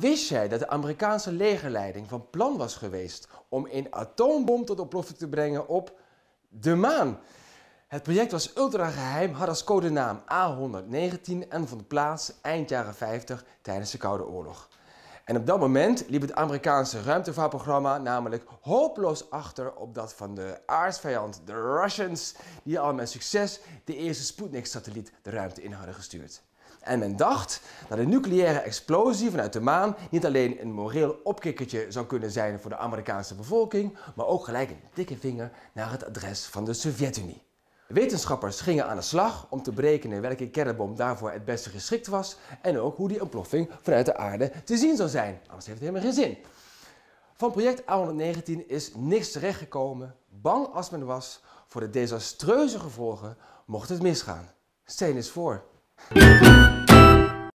Wist jij dat de Amerikaanse legerleiding van plan was geweest om een atoombom tot oplossing te brengen op de maan? Het project was ultrageheim, had als codenaam A119 en vond plaats eind jaren 50 tijdens de Koude Oorlog. En op dat moment liep het Amerikaanse ruimtevaartprogramma namelijk hopeloos achter op dat van de aardsvijand, de Russians, die al met succes de eerste Sputnik-satelliet de ruimte in hadden gestuurd. En men dacht dat een nucleaire explosie vanuit de maan niet alleen een moreel opkikkertje zou kunnen zijn voor de Amerikaanse bevolking, maar ook gelijk een dikke vinger naar het adres van de Sovjet-Unie. Wetenschappers gingen aan de slag om te berekenen welke kernbom daarvoor het beste geschikt was en ook hoe die ontploffing vanuit de aarde te zien zou zijn. Anders heeft het helemaal geen zin. Van project A119 is niks terechtgekomen, bang als men was voor de desastreuze gevolgen mocht het misgaan. Stel eens voor.